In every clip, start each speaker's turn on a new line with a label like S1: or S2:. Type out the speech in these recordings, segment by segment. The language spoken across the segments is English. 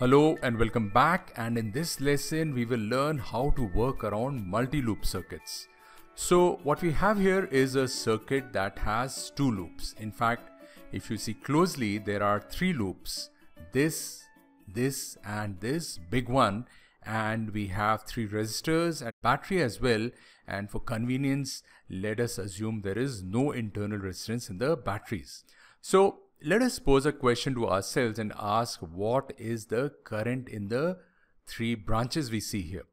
S1: Hello and welcome back and in this lesson we will learn how to work around multi-loop circuits. So what we have here is a circuit that has two loops. In fact, if you see closely there are three loops. This, this and this big one and we have three resistors and battery as well and for convenience let us assume there is no internal resistance in the batteries. So let us pose a question to ourselves and ask what is the current in the three branches we see here.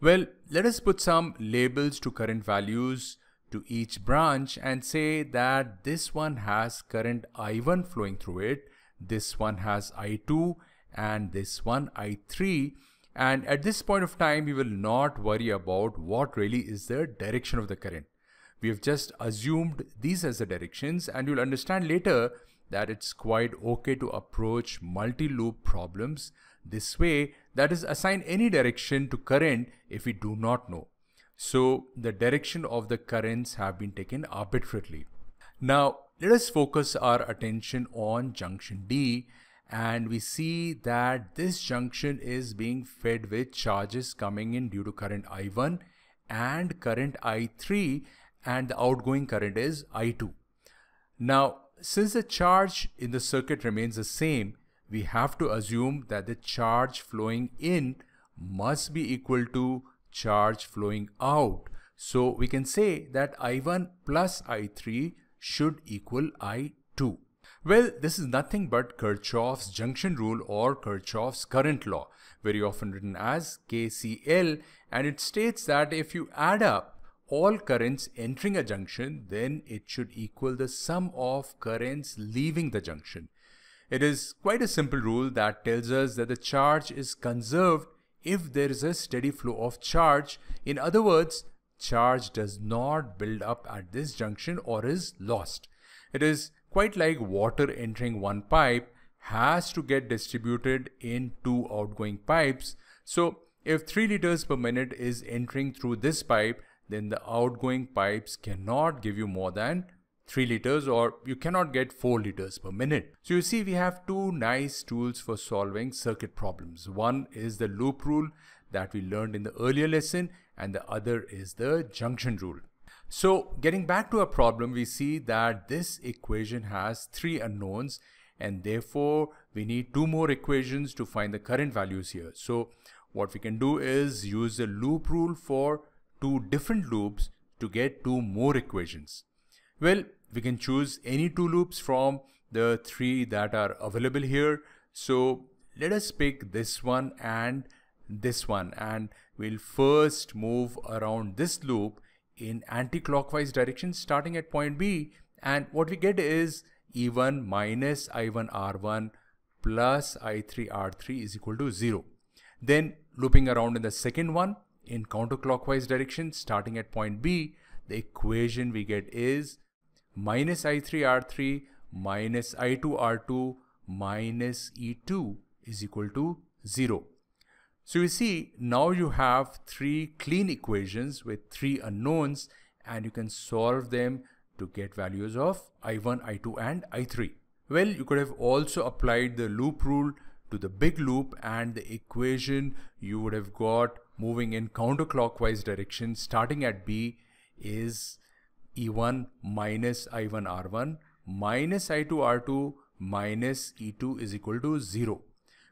S1: Well, let us put some labels to current values to each branch and say that this one has current I1 flowing through it, this one has I2 and this one I3 and at this point of time we will not worry about what really is the direction of the current. We have just assumed these as the directions and you'll understand later that it's quite okay to approach multi-loop problems this way, that is assign any direction to current if we do not know. So the direction of the currents have been taken arbitrarily. Now let us focus our attention on junction D and we see that this junction is being fed with charges coming in due to current I1 and current I3 and the outgoing current is I2. Now since the charge in the circuit remains the same, we have to assume that the charge flowing in must be equal to charge flowing out. So we can say that I1 plus I3 should equal I2. Well, this is nothing but Kirchhoff's junction rule or Kirchhoff's current law, very often written as KCL, and it states that if you add up all currents entering a junction, then it should equal the sum of currents leaving the junction. It is quite a simple rule that tells us that the charge is conserved if there is a steady flow of charge. In other words, charge does not build up at this junction or is lost. It is quite like water entering one pipe has to get distributed in two outgoing pipes. So if 3 liters per minute is entering through this pipe, then the outgoing pipes cannot give you more than 3 liters or you cannot get 4 liters per minute. So you see we have two nice tools for solving circuit problems. One is the loop rule that we learned in the earlier lesson and the other is the junction rule. So getting back to our problem, we see that this equation has three unknowns and therefore we need two more equations to find the current values here. So what we can do is use the loop rule for two different loops to get two more equations? Well, we can choose any two loops from the three that are available here. So let us pick this one and this one and we'll first move around this loop in anti-clockwise direction starting at point B and what we get is E1 minus I1 R1 plus I3 R3 is equal to 0. Then looping around in the second one in counterclockwise direction starting at point B, the equation we get is minus I3R3 minus I2R2 minus E2 is equal to 0. So you see now you have three clean equations with three unknowns and you can solve them to get values of I1, I2 and I3. Well, you could have also applied the loop rule to the big loop and the equation you would have got moving in counterclockwise direction starting at B is E1 minus I1 R1 minus I2 R2 minus E2 is equal to 0.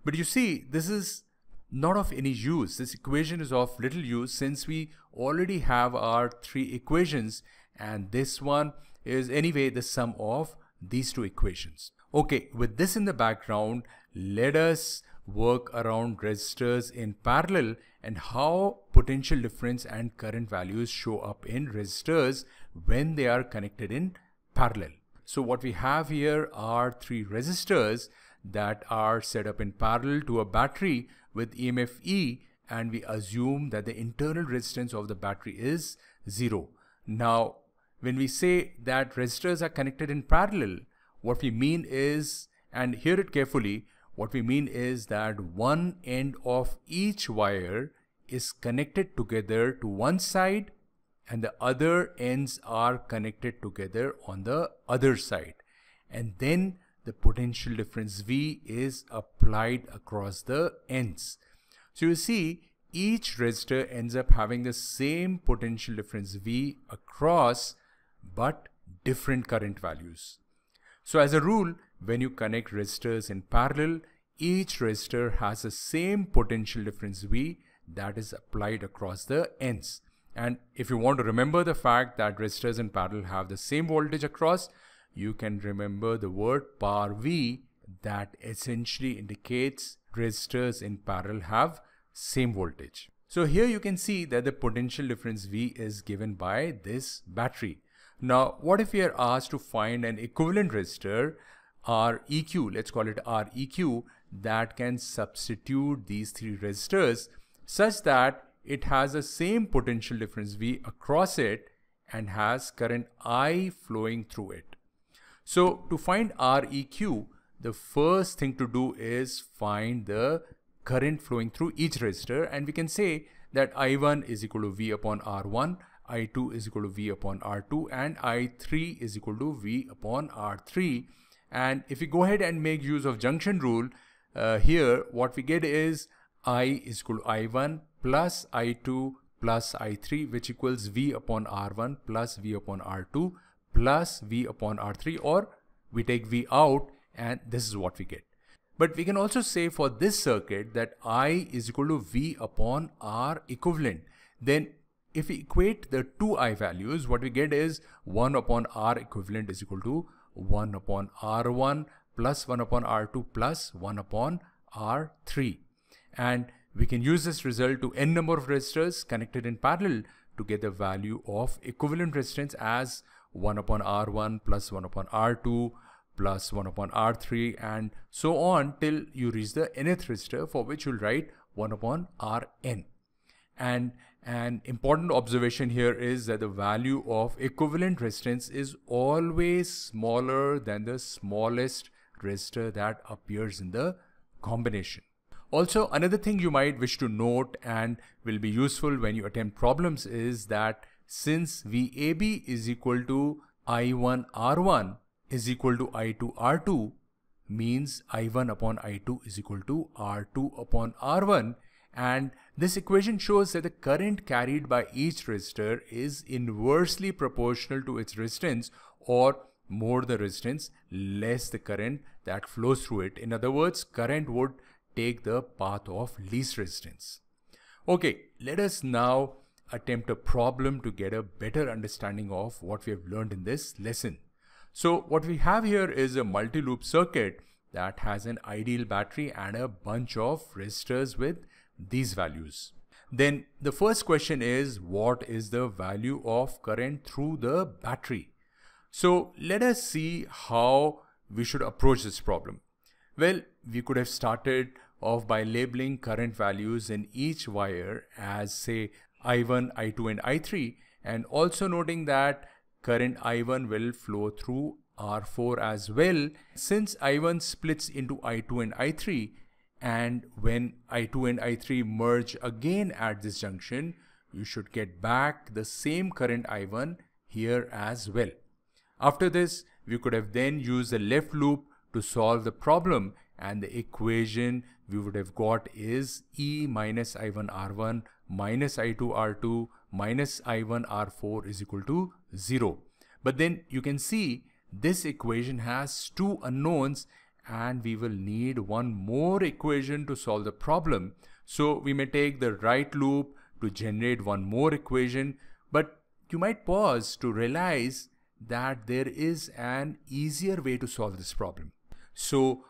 S1: But you see, this is not of any use. This equation is of little use since we already have our three equations and this one is anyway the sum of these two equations. Okay, with this in the background, let us work around resistors in parallel and how potential difference and current values show up in resistors when they are connected in parallel. So what we have here are three resistors that are set up in parallel to a battery with EMF E and we assume that the internal resistance of the battery is zero. Now, when we say that resistors are connected in parallel, what we mean is, and hear it carefully, what we mean is that one end of each wire is connected together to one side and the other ends are connected together on the other side. And then the potential difference V is applied across the ends. So you see each resistor ends up having the same potential difference V across but different current values. So as a rule, when you connect resistors in parallel, each resistor has the same potential difference V that is applied across the ends. And if you want to remember the fact that resistors in parallel have the same voltage across, you can remember the word par V that essentially indicates resistors in parallel have same voltage. So here you can see that the potential difference V is given by this battery. Now, what if we are asked to find an equivalent resistor REQ, let's call it REQ, that can substitute these three resistors such that it has the same potential difference V across it and has current I flowing through it. So to find REQ, the first thing to do is find the current flowing through each resistor and we can say that I1 is equal to V upon R1, I2 is equal to V upon R2 and I3 is equal to V upon R3 and if we go ahead and make use of junction rule, uh, here what we get is I is equal to I1 plus I2 plus I3 which equals V upon R1 plus V upon R2 plus V upon R3 or we take V out and this is what we get. But we can also say for this circuit that I is equal to V upon R equivalent. Then if we equate the two i values, what we get is 1 upon r equivalent is equal to 1 upon r1 plus 1 upon r2 plus 1 upon r3. And we can use this result to n number of resistors connected in parallel to get the value of equivalent resistance as 1 upon R1 plus 1 upon R2 plus 1 upon R3 and so on till you reach the nth resistor for which you'll write 1 upon Rn. And an important observation here is that the value of equivalent resistance is always smaller than the smallest resistor that appears in the combination. Also, another thing you might wish to note and will be useful when you attempt problems is that since VAB is equal to I1 R1 is equal to I2 R2 means I1 upon I2 is equal to R2 upon R1 and this equation shows that the current carried by each resistor is inversely proportional to its resistance or more the resistance, less the current that flows through it. In other words, current would take the path of least resistance. Okay, let us now attempt a problem to get a better understanding of what we have learned in this lesson. So what we have here is a multi-loop circuit that has an ideal battery and a bunch of resistors with these values. Then the first question is what is the value of current through the battery? So let us see how we should approach this problem. Well, we could have started off by labeling current values in each wire as say I1, I2 and I3 and also noting that current I1 will flow through R4 as well. Since I1 splits into I2 and I3, and when I2 and I3 merge again at this junction, you should get back the same current I1 here as well. After this, we could have then used the left loop to solve the problem and the equation we would have got is E minus I1 R1 minus I2 R2 minus I1 R4 is equal to 0. But then you can see this equation has two unknowns and we will need one more equation to solve the problem. So we may take the right loop to generate one more equation, but you might pause to realize that there is an easier way to solve this problem. So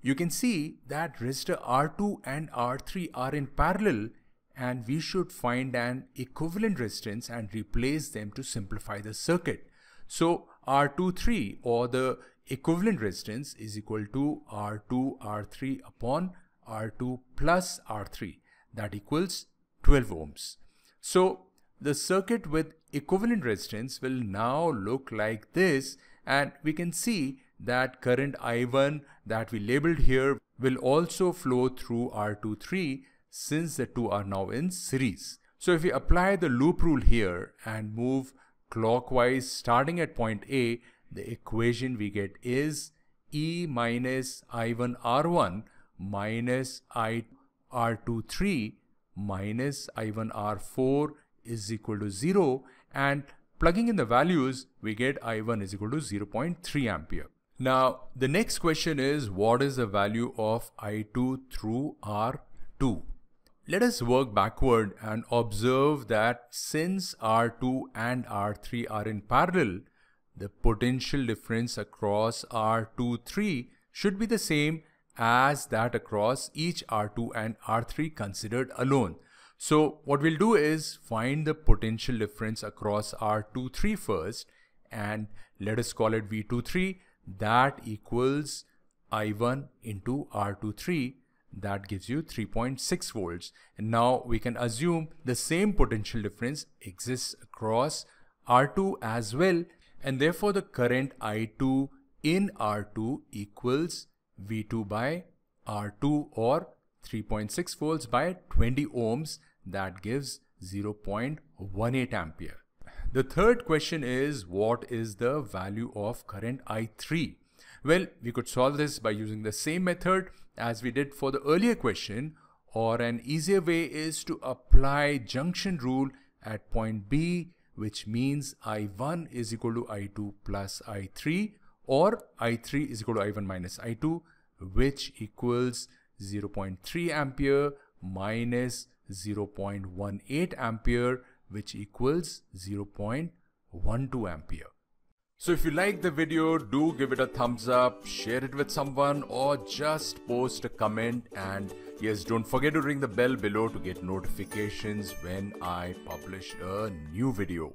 S1: you can see that resistor R2 and R3 are in parallel and we should find an equivalent resistance and replace them to simplify the circuit. So R23 or the equivalent resistance is equal to R2 R3 upon R2 plus R3 that equals 12 ohms. So the circuit with equivalent resistance will now look like this and we can see that current I1 that we labeled here will also flow through r 2 R3 since the two are now in series. So if we apply the loop rule here and move clockwise starting at point A the equation we get is E minus I1 R1 minus I R23 minus I1 R4 is equal to 0 and plugging in the values we get I1 is equal to 0.3 ampere. Now the next question is what is the value of I2 through R2? Let us work backward and observe that since R2 and R3 are in parallel the potential difference across R2-3 should be the same as that across each R2 and R3 considered alone. So what we'll do is find the potential difference across r 2 3 first and let us call it v 2 3. that equals I1 into r 2 3. that gives you 3.6 volts and now we can assume the same potential difference exists across R2 as well and therefore the current I2 in R2 equals V2 by R2 or 3.6 volts by 20 ohms that gives 0.18 ampere. The third question is what is the value of current I3? Well, we could solve this by using the same method as we did for the earlier question or an easier way is to apply junction rule at point B which means I1 is equal to I2 plus I3 or I3 is equal to I1 minus I2 which equals 0.3 ampere minus 0.18 ampere which equals 0.12 ampere. So if you like the video, do give it a thumbs up, share it with someone or just post a comment and yes, don't forget to ring the bell below to get notifications when I publish a new video.